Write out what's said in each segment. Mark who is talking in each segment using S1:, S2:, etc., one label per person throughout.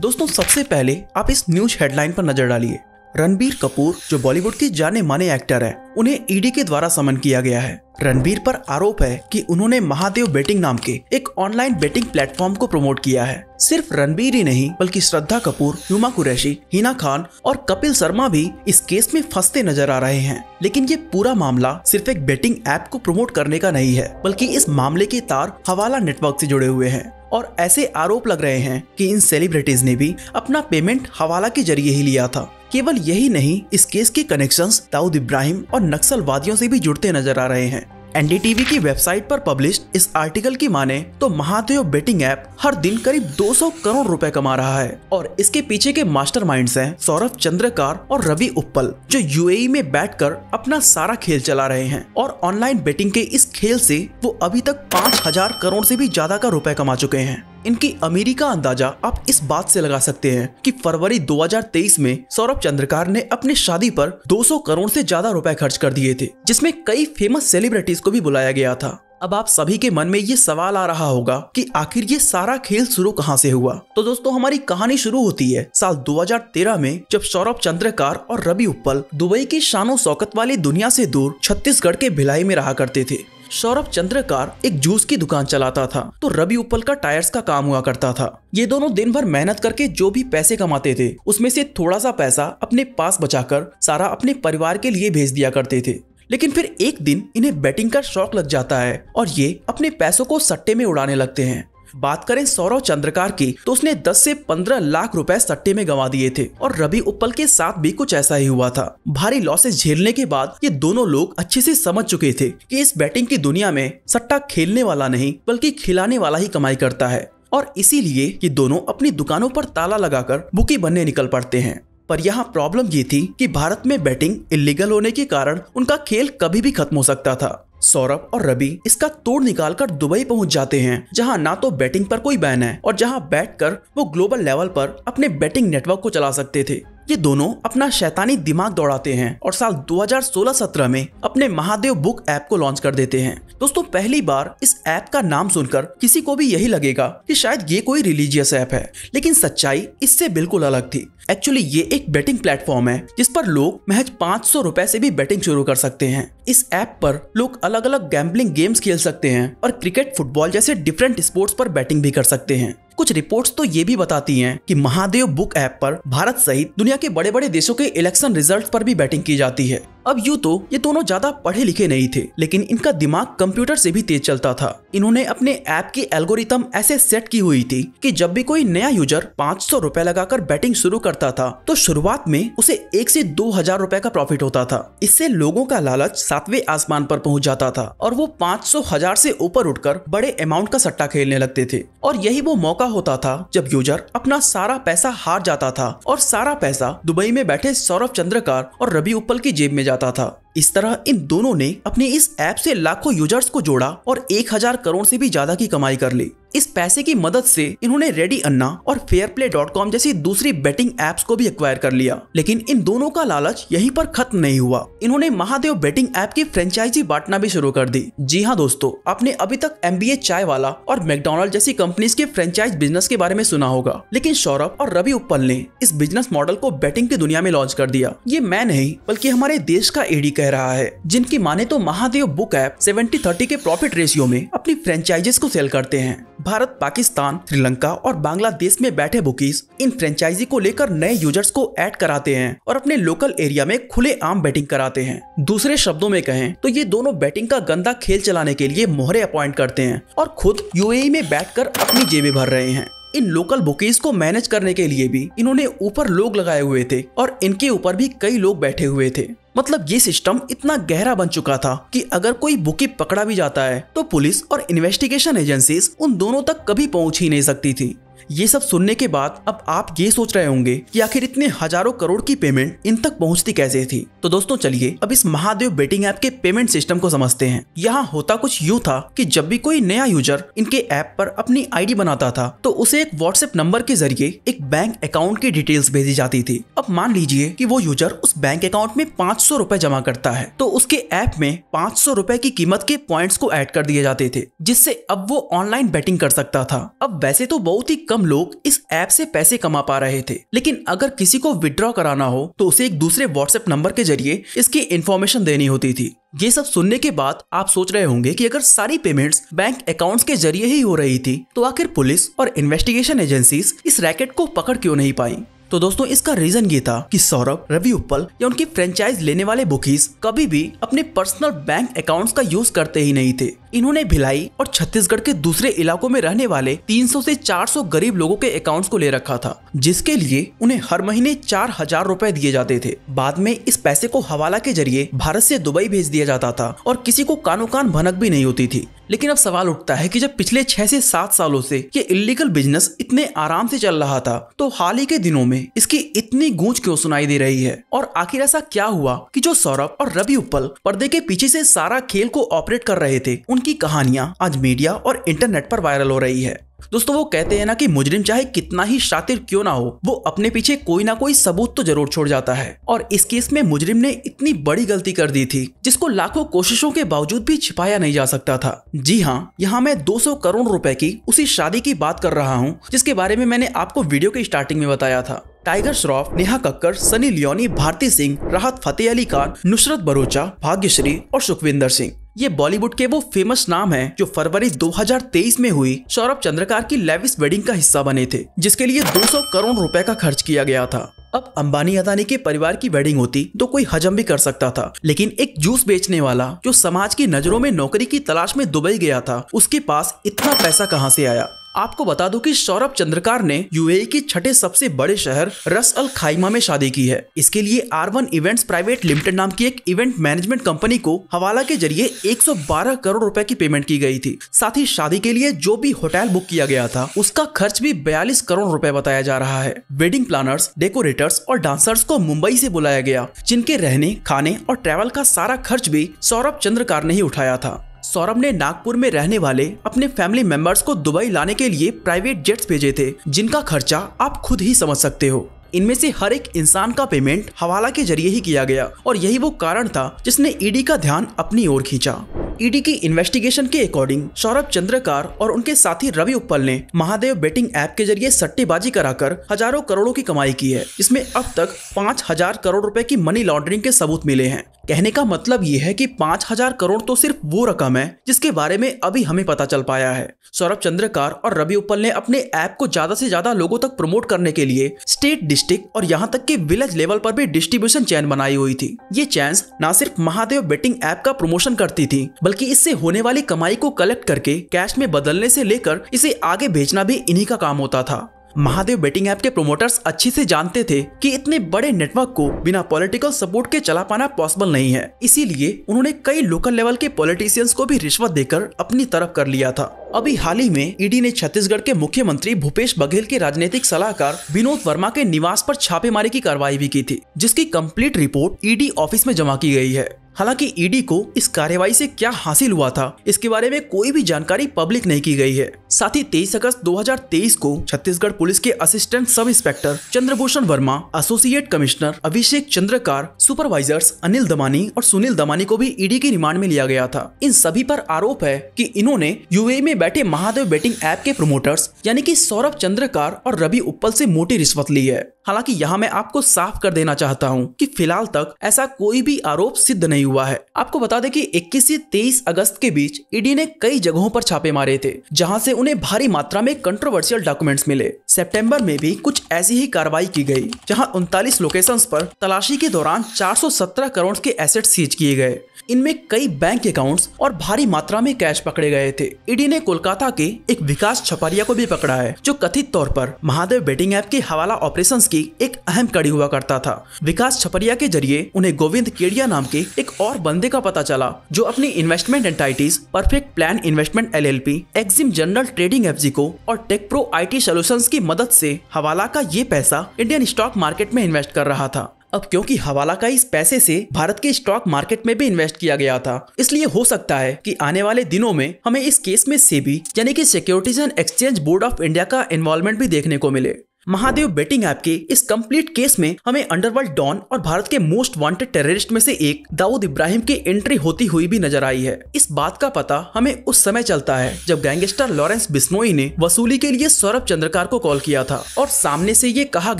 S1: दोस्तों सबसे पहले आप इस न्यूज हेडलाइन पर नजर डालिए रणबीर कपूर जो बॉलीवुड के जाने माने एक्टर है उन्हें ईडी e के द्वारा समन किया गया है रणबीर पर आरोप है कि उन्होंने महादेव बेटिंग नाम के एक ऑनलाइन बेटिंग प्लेटफॉर्म को प्रमोट किया है सिर्फ रणबीर ही नहीं बल्कि श्रद्धा कपूर हुमा कुरैशी हिना खान और कपिल शर्मा भी इस केस में फंसते नजर आ रहे हैं लेकिन ये पूरा मामला सिर्फ एक बेटिंग ऐप को प्रमोट करने का नहीं है बल्कि इस मामले के तार हवाला नेटवर्क ऐसी जुड़े हुए हैं और ऐसे आरोप लग रहे हैं कि इन सेलिब्रिटीज ने भी अपना पेमेंट हवाला के जरिए ही लिया था केवल यही नहीं इस केस के कनेक्शंस दाऊद इब्राहिम और नक्सलवादियों से भी जुड़ते नजर आ रहे हैं एनडीटीवी की वेबसाइट पर पब्लिश इस आर्टिकल की माने तो महादेव बेटिंग ऐप हर दिन करीब 200 करोड़ रुपए कमा रहा है और इसके पीछे के मास्टरमाइंड्स हैं सौरभ चंद्रकार और रवि उपल जो यूएई में बैठकर अपना सारा खेल चला रहे हैं और ऑनलाइन बेटिंग के इस खेल से वो अभी तक पाँच हजार करोड़ से भी ज्यादा का रुपए कमा चुके हैं इनकी अमीरी का अंदाजा आप इस बात से लगा सकते हैं कि फरवरी 2023 में सौरभ चंद्रकार ने अपने शादी पर 200 करोड़ से ज्यादा रुपए खर्च कर दिए थे जिसमें कई फेमस सेलिब्रिटीज को भी बुलाया गया था अब आप सभी के मन में ये सवाल आ रहा होगा कि आखिर ये सारा खेल शुरू कहाँ से हुआ तो दोस्तों हमारी कहानी शुरू होती है साल 2013 में जब सौरभ चंद्रकार और रवि उपल दुबई के शानो शौकत वाली दुनिया से दूर छत्तीसगढ़ के भिलाई में रहा करते थे सौरभ चंद्रकार एक जूस की दुकान चलाता था तो रवि उपल का टायर्स का काम हुआ करता था ये दोनों दिन भर मेहनत करके जो भी पैसे कमाते थे उसमें से थोड़ा सा पैसा अपने पास बचाकर सारा अपने परिवार के लिए भेज दिया करते थे लेकिन फिर एक दिन इन्हें बैटिंग का शौक लग जाता है और ये अपने पैसों को सट्टे में उड़ाने लगते हैं बात करें सौरव चंद्रकार की तो उसने 10 से 15 लाख रुपए सट्टे में गंवा दिए थे और रवि उपल के साथ भी कुछ ऐसा ही हुआ था भारी लॉसेस झेलने के बाद ये दोनों लोग अच्छे से समझ चुके थे कि इस बैटिंग की दुनिया में सट्टा खेलने वाला नहीं बल्कि खिलाने वाला ही कमाई करता है और इसीलिए ये दोनों अपनी दुकानों पर ताला लगाकर बुकी बनने निकल पड़ते हैं पर यहाँ प्रॉब्लम ये थी कि भारत में बैटिंग इलीगल होने के कारण उनका खेल कभी भी खत्म हो सकता था सौरभ और रवि इसका तोड़ निकाल कर दुबई पहुंच जाते हैं जहां ना तो बैटिंग पर कोई बैन है और जहां बैठ कर वो ग्लोबल लेवल पर अपने बैटिंग नेटवर्क को चला सकते थे ये दोनों अपना शैतानी दिमाग दौड़ाते हैं और साल 2016-17 में अपने महादेव बुक ऐप को लॉन्च कर देते हैं दोस्तों पहली बार इस ऐप का नाम सुनकर किसी को भी यही लगेगा कि शायद ये कोई रिलीजियस ऐप है लेकिन सच्चाई इससे बिल्कुल अलग थी एक्चुअली ये एक बेटिंग प्लेटफॉर्म है जिस पर लोग महज पाँच सौ से भी बेटिंग शुरू कर सकते हैं इस ऐप पर लोग अलग अलग गैम्बलिंग गेम्स खेल सकते हैं और क्रिकेट फुटबॉल जैसे डिफरेंट स्पोर्ट्स पर बैटिंग भी कर सकते हैं कुछ रिपोर्ट्स तो ये भी बताती हैं कि महादेव बुक ऐप पर भारत सहित दुनिया के बड़े बड़े देशों के इलेक्शन रिजल्ट पर भी बैटिंग की जाती है अब यूँ तो ये दोनों ज्यादा पढ़े लिखे नहीं थे लेकिन इनका दिमाग कंप्यूटर से भी तेज चलता था इन्होंने अपने ऐप की एल्गोरिथम ऐसे सेट की हुई थी कि जब भी कोई नया यूजर पाँच सौ रूपए लगाकर बैटिंग शुरू करता था तो शुरुआत में उसे एक से दो हजार रूपए का प्रॉफिट होता था इससे लोगों का लालच सातवें आसमान पर पहुंच जाता था और वो पाँच सौ हजार से ऊपर उठकर बड़े अमाउंट का सट्टा खेलने लगते थे और यही वो मौका होता था जब यूजर अपना सारा पैसा हार जाता था और सारा पैसा दुबई में बैठे सौरभ चंद्रकार और रबी उपल की जेब में जाता जाता था इस तरह इन दोनों ने अपने इस ऐप से लाखों यूजर्स को जोड़ा और एक हजार करोड़ से भी ज्यादा की कमाई कर ली इस पैसे की मदद से इन्होंने रेडी अन्ना और fairplay.com जैसी दूसरी बेटिंग एप्स को भी एक्वायर कर लिया लेकिन इन दोनों का लालच यहीं पर खत्म नहीं हुआ इन्होंने महादेव बेटिंग ऐप की फ्रेंचाइजी बांटना भी शुरू कर दी जी हाँ दोस्तों आपने अभी तक एम चाय वाला और मैकडोनल्ड जैसी कंपनीज के फ्रेंचाइज बिजनेस के बारे में सुना होगा लेकिन सौरभ और रवि उपल ने इस बिजनेस मॉडल को बेटिंग की दुनिया में लॉन्च कर दिया ये मैं नहीं बल्कि हमारे देश का एडी कह कह रहा है जिनकी माने तो Mahadev book app seventy thirty के प्रॉफिट रेशियो में अपनी फ्रेंचाइजीज को सेल करते हैं भारत पाकिस्तान श्रीलंका और बांग्लादेश में बैठे बुकीज इन फ्रेंचाइजी को लेकर नए यूजर्स को ऐड कराते हैं और अपने लोकल एरिया में खुले आम बैटिंग कराते हैं दूसरे शब्दों में कहें तो ये दोनों बैटिंग का गंदा खेल चलाने के लिए मोहरे अपॉइंट करते हैं और खुद यूएई e में बैठकर अपनी जेबें भर रहे हैं इन लोकल बुकेज को मैनेज करने के लिए भी इन्होंने ऊपर लोग लगाए हुए थे और इनके ऊपर भी कई लोग बैठे हुए थे मतलब ये सिस्टम इतना गहरा बन चुका था कि अगर कोई बुकी पकड़ा भी जाता है तो पुलिस और इन्वेस्टिगेशन एजेंसीज उन दोनों तक कभी पहुंच ही नहीं सकती थी ये सब सुनने के बाद अब आप ये सोच रहे होंगे कि आखिर इतने हजारों करोड़ की पेमेंट इन तक पहुंचती कैसे थी तो दोस्तों चलिए अब इस महादेव बेटिंग ऐप के पेमेंट सिस्टम को समझते हैं यहाँ होता कुछ यूँ था कि जब भी कोई नया यूजर इनके ऐप पर अपनी आईडी बनाता था तो उसे एक व्हाट्सएप नंबर के जरिए एक बैंक अकाउंट की डिटेल्स भेजी जाती थी अब मान लीजिए कि वो यूजर उस बैंक अकाउंट में पाँच सौ रूपए जमा करता है तो उसके ऐप में पाँच सौ रूपए की कीमत के पॉइंट्स को ऐड कर दिए जाते थे जिससे अब वो ऑनलाइन बेटिंग कर सकता था अब वैसे तो बहुत ही कम कम लोग इस ऐप से पैसे कमा पा रहे थे लेकिन अगर किसी को विड्रॉ कराना हो तो उसे एक दूसरे व्हाट्सएप नंबर के जरिए इसकी इन्फॉर्मेशन देनी होती थी ये सब सुनने के बाद आप सोच रहे होंगे कि अगर सारी पेमेंट्स बैंक अकाउंट्स के जरिए ही हो रही थी तो आखिर पुलिस और इन्वेस्टिगेशन एजेंसीज इस रैकेट को पकड़ क्यों नहीं पाई तो दोस्तों इसका रीजन ये था कि सौरभ रवि उपल या उनकी फ्रेंचाइज लेने वाले बुकीज कभी भी अपने पर्सनल बैंक अकाउंट्स का यूज करते ही नहीं थे इन्होंने भिलाई और छत्तीसगढ़ के दूसरे इलाकों में रहने वाले 300 से 400 गरीब लोगों के अकाउंट्स को ले रखा था जिसके लिए उन्हें हर महीने चार हजार रूपए दिए जाते थे बाद में इस पैसे को हवाला के जरिए भारत से दुबई भेज दिया जाता था और किसी को कानो कान भनक भी नहीं होती थी लेकिन अब सवाल उठता है कि जब पिछले छह से सात सालों से ये इलीगल बिजनेस इतने आराम से चल रहा था तो हाल ही के दिनों में इसकी इतनी गूंज क्यों सुनाई दे रही है और आखिर ऐसा क्या हुआ कि जो सौरभ और रवि उपल पर्दे के पीछे से सारा खेल को ऑपरेट कर रहे थे उनकी कहानियां आज मीडिया और इंटरनेट पर वायरल हो रही है दोस्तों वो कहते हैं ना कि मुजरिम चाहे कितना ही शातिर क्यों ना हो वो अपने पीछे कोई ना कोई सबूत तो जरूर छोड़ जाता है और इस केस में मुजरिम ने इतनी बड़ी गलती कर दी थी जिसको लाखों कोशिशों के बावजूद भी छिपाया नहीं जा सकता था जी हाँ यहाँ मैं 200 करोड़ रुपए की उसी शादी की बात कर रहा हूँ जिसके बारे में मैंने आपको वीडियो के स्टार्टिंग में बताया था टाइगर श्रॉफ नेहा कक्कर सनी लियोनी भारती सिंह राहत फतेह अली खान नुसरत बरोचा भाग्यश्री और सुखविंदर सिंह ये बॉलीवुड के वो फेमस नाम हैं जो फरवरी 2023 में हुई सौरभ चंद्रकार की लेविस वेडिंग का हिस्सा बने थे जिसके लिए 200 करोड़ रुपए का खर्च किया गया था अब अंबानी अदानी के परिवार की वेडिंग होती तो कोई हजम भी कर सकता था लेकिन एक जूस बेचने वाला जो समाज की नजरों में नौकरी की तलाश में दुबई गया था उसके पास इतना पैसा कहाँ से आया आपको बता दूं कि सौरभ चंद्रकार ने यूएई के छठे सबसे बड़े शहर रस अल खाइमा में शादी की है इसके लिए R one event private limited नाम की एक इवेंट मैनेजमेंट कंपनी को हवाला के जरिए 112 करोड़ रुपए की पेमेंट की गई थी साथ ही शादी के लिए जो भी होटल बुक किया गया था उसका खर्च भी बयालीस करोड़ रूपए बताया जा रहा है वेडिंग प्लानर्स डेकोरेटर्स और डांसर्स को मुंबई ऐसी बुलाया गया जिनके रहने खाने और ट्रेवल का सारा खर्च भी सौरभ चंद्रकार ने ही उठाया था सौरभ ने नागपुर में रहने वाले अपने फैमिली मेंबर्स को दुबई लाने के लिए प्राइवेट जेट्स भेजे थे जिनका खर्चा आप खुद ही समझ सकते हो इनमें से हर एक इंसान का पेमेंट हवाला के जरिए ही किया गया और यही वो कारण था जिसने ईडी e का ध्यान अपनी ओर खींचा ईडी की इन्वेस्टिगेशन के अकॉर्डिंग सौरभ चंद्रकार और उनके साथी रवि उपल ने महादेव बेटिंग ऐप के जरिए सट्टेबाजी कराकर हजारों करोड़ों की कमाई की है इसमें अब तक पाँच हजार करोड़ रुपए की मनी लॉन्ड्रिंग के सबूत मिले हैं कहने का मतलब ये है कि पाँच हजार करोड़ तो सिर्फ वो रकम है जिसके बारे में अभी हमें पता चल पाया है सौरभ चंद्रकार और रवि उपल ने अपने ऐप को ज्यादा से ज्यादा लोगों तक प्रमोट करने के लिए स्टेट डिस्ट्रिक्ट और यहाँ तक के विलेज लेवल पर भी डिस्ट्रीब्यूशन चैन बनाई हुई थी ये चैन न सिर्फ महादेव बेटिंग ऐप का प्रमोशन करती थी बल्कि इससे होने वाली कमाई को कलेक्ट करके कैश में बदलने से लेकर इसे आगे भेजना भी इन्हीं का काम होता था महादेव बेटिंग ऐप के प्रोमोटर्स अच्छी से जानते थे कि इतने बड़े नेटवर्क को बिना पॉलिटिकल सपोर्ट के चला पाना पॉसिबल नहीं है इसीलिए उन्होंने कई लोकल लेवल के पॉलिटिशियंस को भी रिश्वत देकर अपनी तरफ कर लिया था अभी हाल ही में ईडी e ने छत्तीसगढ़ के मुख्यमंत्री भूपेश बघेल के राजनीतिक सलाहकार विनोद वर्मा के निवास पर छापेमारी की कार्रवाई भी की थी जिसकी कंप्लीट रिपोर्ट ईडी ऑफिस में जमा की गई है हालांकि ईडी को इस कार्यवाही से क्या हासिल हुआ था इसके बारे में कोई भी जानकारी पब्लिक नहीं की गई है साथ ही तेईस अगस्त 2023 को छत्तीसगढ़ पुलिस के assistant sub inspector Chandrabhushan Verma associate commissioner Abhishek Chandrakar supervisors Anil Damani और सुनील दमानी को भी ईडी के रिमांड में लिया गया था इन सभी पर आरोप है कि इन्होंने यूए में बैठे महादेव बेटिंग ऐप के प्रोमोटर्स यानी कि सौरभ चंद्रकार और रवि उपल से मोटी रिश्वत ली है हालांकि यहाँ मैं आपको साफ कर देना चाहता हूँ कि फिलहाल तक ऐसा कोई भी आरोप सिद्ध नहीं हुआ है आपको बता दें कि 21 से 23 अगस्त के बीच ईडी ने कई जगहों पर छापे मारे थे जहाँ से उन्हें भारी मात्रा में कंट्रोवर्शियल डॉक्यूमेंट्स मिले सितंबर में भी कुछ ऐसी ही कार्रवाई की गई जहाँ उनतालीस लोकेशन पर तलाशी के दौरान चार करोड़ के एसेट सीज किए गए इनमें कई बैंक अकाउंट्स और भारी मात्रा में कैश पकड़े गए थे ईडी ने कोलकाता के एक विकास छपारिया को भी पकड़ा है जो कथित तौर पर महादेव बेटिंग ऐप के हवाला ऑपरेशन की की एक अहम कड़ी हुआ करता था विकास छपरिया के जरिए उन्हें गोविंद केड़िया नाम के एक और बंदे का पता चला जो अपनी investment entities perfect plan investment L Exim general trading F को और टेक प्रो आई की मदद ऐसी हवाला का ये पैसा इंडियन स्टॉक मार्केट में इन्वेस्ट कर रहा था अब क्योंकि हवाला का इस पैसे से भारत के स्टॉक मार्केट में भी इन्वेस्ट किया गया था इसलिए हो सकता है कि आने वाले दिनों में हमें इस केस में सेबी यानी कि securities and exchange board of India का इन्वॉल्वमेंट भी देखने को मिले महादेव बेटिंग ऐप के इस कंप्लीट केस में हमें अंडरवर्ल्ड डॉन और भारत के मोस्ट वांटेड टेररिस्ट में से एक दाऊद इब्राहिम की एंट्री होती हुई भी नजर आई है इस बात का पता हमें उस समय चलता है जब गैंगस्टर लॉरेंस बिस्नोई ने वसूली के लिए सौरभ चंद्रकार को कॉल किया था और सामने से ये कहा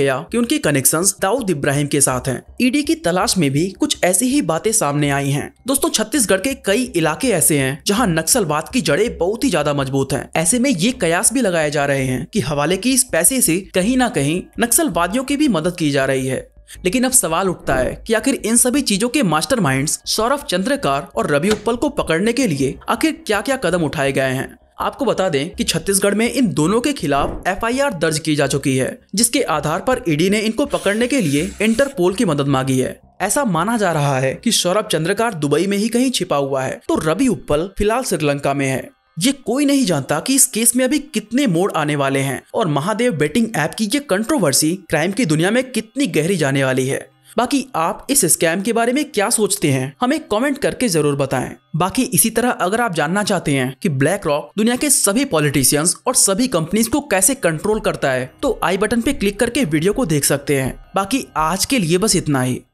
S1: गया कि उनके कनेक्शंस दाऊद इब्राहिम के साथ हैं ईडी की तलाश में भी कुछ ऐसी ही बातें सामने आई हैं दोस्तों छत्तीसगढ़ के कई इलाके ऐसे हैं जहां नक्सलवाद की जड़ें बहुत ही ज्यादा मजबूत हैं ऐसे में ये कयास भी लगाए जा रहे हैं कि हवाले की इस पैसे से कहीं ना कहीं नक्सलवादियों की भी मदद की जा रही है लेकिन अब सवाल उठता है कि आखिर इन सभी चीजों के मास्टरमाइंड्स सौरभ चंद्रकार और रवि उपल को पकड़ने के लिए आखिर क्या क्या कदम उठाए गए हैं आपको बता दें कि छत्तीसगढ़ में इन दोनों के खिलाफ एफआईआर दर्ज की जा चुकी है जिसके आधार पर ईडी ने इनको पकड़ने के लिए इंटरपोल की मदद मांगी है ऐसा माना जा रहा है कि सौरभ चंद्रकार दुबई में ही कहीं छिपा हुआ है तो रवि उपल फिलहाल श्रीलंका में है ये कोई नहीं जानता कि इस केस में अभी कितने मोड़ आने वाले हैं और महादेव बेटिंग ऐप की ये कंट्रोवर्सी क्राइम की दुनिया में कितनी गहरी जाने वाली है बाकी आप इस स्कैम के बारे में क्या सोचते हैं हमें कमेंट करके जरूर बताएं बाकी इसी तरह अगर आप जानना चाहते हैं कि ब्लैक रॉक दुनिया के सभी पॉलिटिशियंस और सभी कंपनीज को कैसे कंट्रोल करता है तो आई बटन पे क्लिक करके वीडियो को देख सकते हैं बाकी आज के लिए बस इतना ही